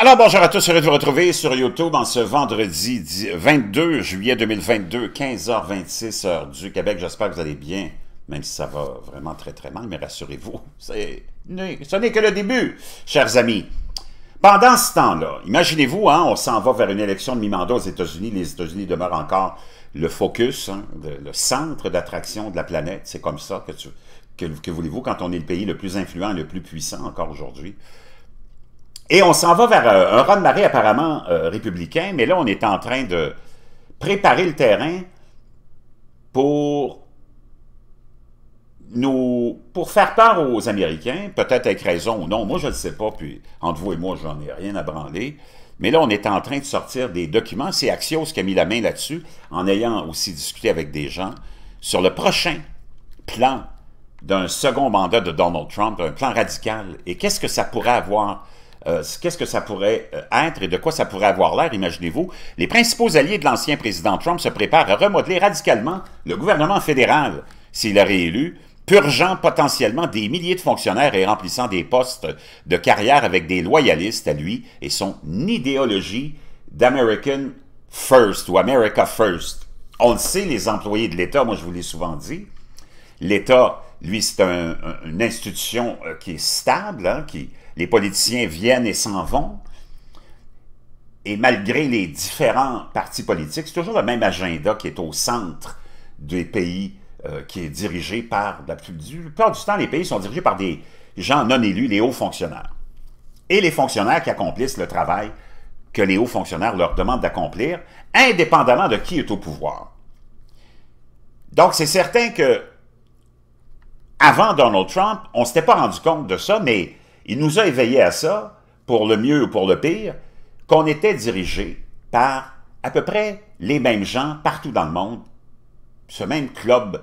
Alors bonjour à tous, heureux de vous retrouver sur YouTube en ce vendredi 22 juillet 2022, 15h26 heure du Québec. J'espère que vous allez bien, même si ça va vraiment très très mal, mais rassurez-vous, ce n'est que le début, chers amis. Pendant ce temps-là, imaginez-vous, hein, on s'en va vers une élection de mi-mandat aux États-Unis. Les États-Unis demeurent encore le focus, hein, le, centre d'attraction de la planète. C'est comme ça que, que, voulez-vous quand on est le pays le plus influent, le plus puissant encore aujourd'hui. Et on s'en va vers euh, un, un de marée apparemment euh, républicain, mais là, on est en train de préparer le terrain pour nous, pour faire part aux Américains, peut-être avec raison ou non, moi je ne sais pas, puis entre vous et moi, j'en ai rien à branler, mais là, on est en train de sortir des documents. C'est Axios qui a mis la main là-dessus, en ayant aussi discuté avec des gens sur le prochain plan d'un second mandat de Donald Trump, un plan radical. Et qu'est-ce que ça pourrait avoir euh, qu'est-ce que ça pourrait euh, être et de quoi ça pourrait avoir l'air, imaginez-vous. Les principaux alliés de l'ancien président Trump se préparent à remodeler radicalement le gouvernement fédéral s'il est réélu, purgeant potentiellement des milliers de fonctionnaires et remplissant des postes de carrière avec des loyalistes à lui et son idéologie d'American First ou America First. On le sait, les employés de l'État, moi je vous l'ai souvent dit, l'État, lui, c'est un, une institution euh, qui est stable, hein, qui, les politiciens viennent et s'en vont. Et malgré les différents partis politiques, c'est toujours le même agenda qui est au centre des pays euh, qui est dirigé par, la plupart du temps, les pays sont dirigés par des gens non élus, les hauts fonctionnaires. Et les fonctionnaires qui accomplissent le travail que les hauts fonctionnaires leur demandent d'accomplir, indépendamment de qui est au pouvoir. Donc, c'est certain que avant Donald Trump, on ne s'était pas rendu compte de ça, mais il nous a éveillés à ça, pour le mieux ou pour le pire, qu'on était dirigé par à peu près les mêmes gens partout dans le monde, ce même club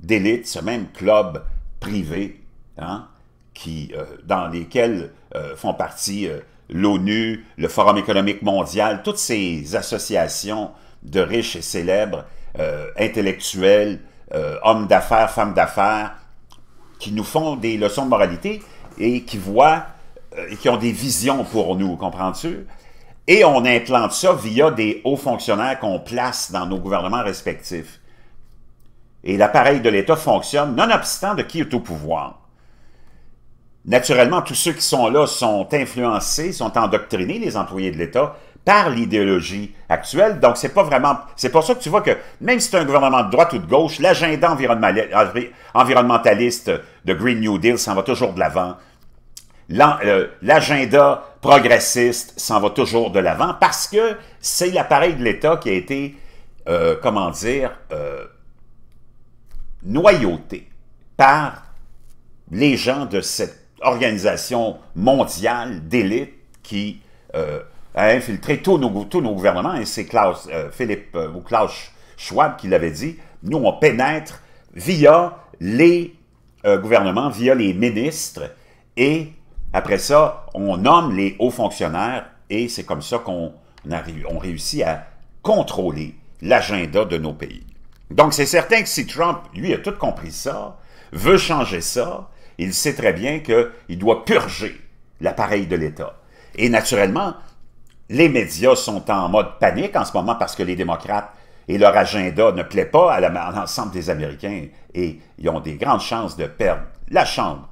d'élite, ce même club privé, hein, qui, euh, dans lesquels euh, font partie euh, l'ONU, le Forum économique mondial, toutes ces associations de riches et célèbres, intellectuels, hommes d'affaires, femmes d'affaires, qui nous font des leçons de moralité, et qui voient euh, qui ont des visions pour nous, comprends-tu? Et on implante ça via des hauts fonctionnaires qu'on place dans nos gouvernements respectifs. Et l'appareil de l'État fonctionne nonobstant de qui est au pouvoir. Naturellement, tous ceux qui sont là sont influencés, sont endoctrinés, les employés de l'État, par l'idéologie actuelle. Donc, c'est pas vraiment. C'est pour ça que tu vois que même si c'est un gouvernement de droite ou de gauche, l'agenda environnementaliste de Green New Deal s'en va toujours de l'avant. Euh, l'agenda progressiste s'en va toujours de l'avant parce que c'est l'appareil de l'État qui a été, euh, comment dire, euh, noyauté par les gens de cette organisation mondiale d'élite qui euh, a infiltré tous nos, gouvernements, et c'est Klaus, euh, Philippe euh, ou Klaus Schwab qui l'avait dit, nous on pénètre via les gouvernements, via les ministres, et après ça, on nomme les hauts fonctionnaires, et c'est comme ça qu'on on réussit à contrôler l'agenda de nos pays. Donc c'est certain que si Trump, lui, a tout compris ça, veut changer ça, il sait très bien qu'il doit purger l'appareil de l'État. Et naturellement, les médias sont en mode panique en ce moment parce que les démocrates et leur agenda ne plaît pas à l'ensemble des Américains et ils ont des grandes chances de perdre la Chambre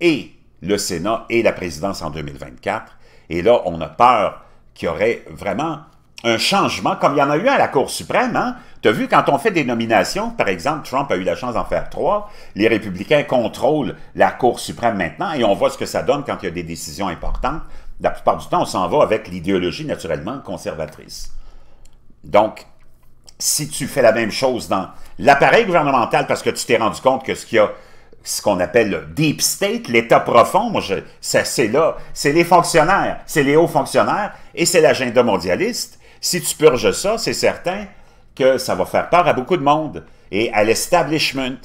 et le Sénat et la présidence en 2024. Et là, on a peur qu'il y aurait vraiment un changement, comme il y en a eu à la Cour suprême. Hein? Tu as vu, quand on fait des nominations, par exemple, Trump a eu la chance d'en faire trois, les républicains contrôlent la Cour suprême maintenant et on voit ce que ça donne quand il y a des décisions importantes. La plupart du temps, on s'en va avec l'idéologie naturellement conservatrice. Donc, si tu fais la même chose dans l'appareil gouvernemental parce que tu t'es rendu compte que ce qu'il a ce qu'on appelle le deep state, l'état profond, ça c'est là, c'est les fonctionnaires, c'est les hauts fonctionnaires et c'est l'agenda mondialiste. Si tu purges ça, c'est certain que ça va faire peur à beaucoup de monde et à l'establishment.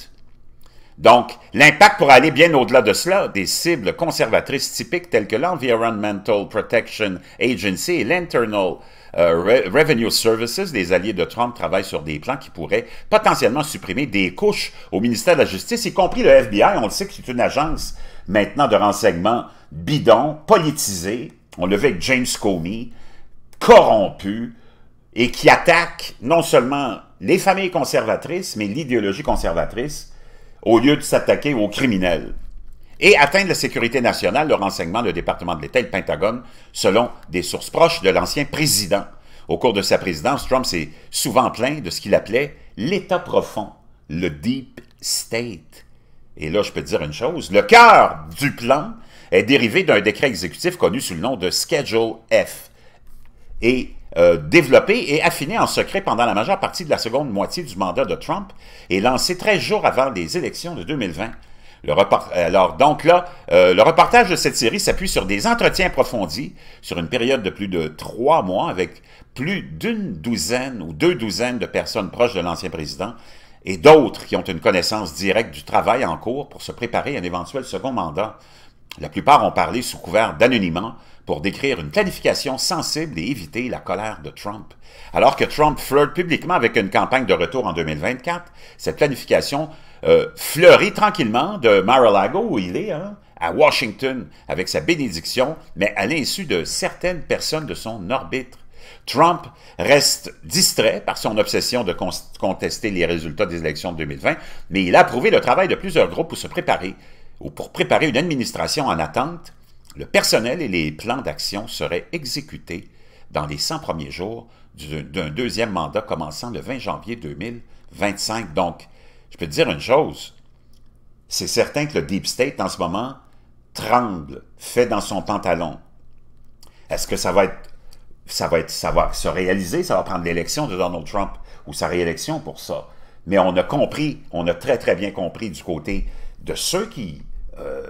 Donc, l'impact pourrait aller bien au-delà de cela. Des cibles conservatrices typiques telles que l'Environmental Protection Agency et l'Internal euh, Revenue Services, des alliés de Trump, travaillent sur des plans qui pourraient potentiellement supprimer des couches au ministère de la Justice, y compris le FBI. On le sait que c'est une agence maintenant de renseignement bidon, politisée. On le veut avec James Comey, Corrompu et qui attaque non seulement les familles conservatrices, mais l'idéologie conservatrice, au lieu de s'attaquer aux criminels. Et atteindre la sécurité nationale, le renseignement, le département de l'État et le Pentagone, selon des sources proches de l'ancien président. Au cours de sa présidence, Trump s'est souvent plaint de ce qu'il appelait l'État profond, le Deep State. Et là, je peux dire une chose, le cœur du plan est dérivé d'un décret exécutif connu sous le nom de Schedule F et euh, développé et affiné en secret pendant la majeure partie de la seconde moitié du mandat de Trump et lancé 13 jours avant les élections de 2020. Alors donc là, euh, le reportage de cette série s'appuie sur des entretiens approfondis sur une période de plus de trois mois avec plus d'une douzaine ou deux douzaines de personnes proches de l'ancien président et d'autres qui ont une connaissance directe du travail en cours pour se préparer à un éventuel second mandat. La plupart ont parlé sous couvert d'anonymat pour décrire une planification sensible et éviter la colère de Trump. Alors que Trump flirte publiquement avec une campagne de retour en 2024, cette planification euh, fleurit tranquillement de Mar-a-Lago, où il est, hein, à Washington, avec sa bénédiction, mais à l'insu de certaines personnes de son orbite. Trump reste distrait par son obsession de contester les résultats des élections de 2020, mais il a approuvé le travail de plusieurs groupes pour se préparer ou pour préparer une administration en attente, le personnel et les plans d'action seraient exécutés dans les 100 premiers jours d'un deuxième mandat commençant le 20 janvier 2025. Donc, je peux te dire une chose, c'est certain que le Deep State en ce moment tremble, fait dans son pantalon. Est-ce que ça va être ça va être ça va se réaliser, ça va prendre l'élection de Donald Trump ou sa réélection pour ça. Mais on a compris, on a très très bien compris du côté de ceux qui euh,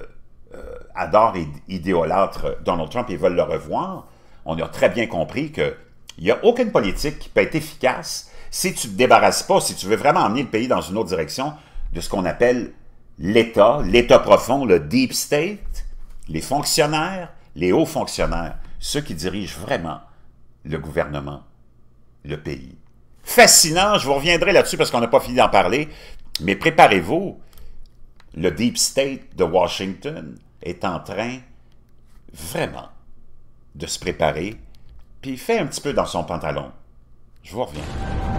euh, adorent et idéolâtrent Donald Trump et veulent le revoir, on a très bien compris qu'il n'y a aucune politique qui peut être efficace si tu ne te débarrasses pas, si tu veux vraiment amener le pays dans une autre direction de ce qu'on appelle l'État, l'État profond, le deep state, les fonctionnaires, les hauts fonctionnaires, ceux qui dirigent vraiment le gouvernement, le pays. Fascinant, je vous reviendrai là-dessus parce qu'on n'a pas fini d'en parler, mais préparez-vous le Deep State de Washington est en train vraiment de se préparer, puis fait un petit peu dans son pantalon. Je vous reviens.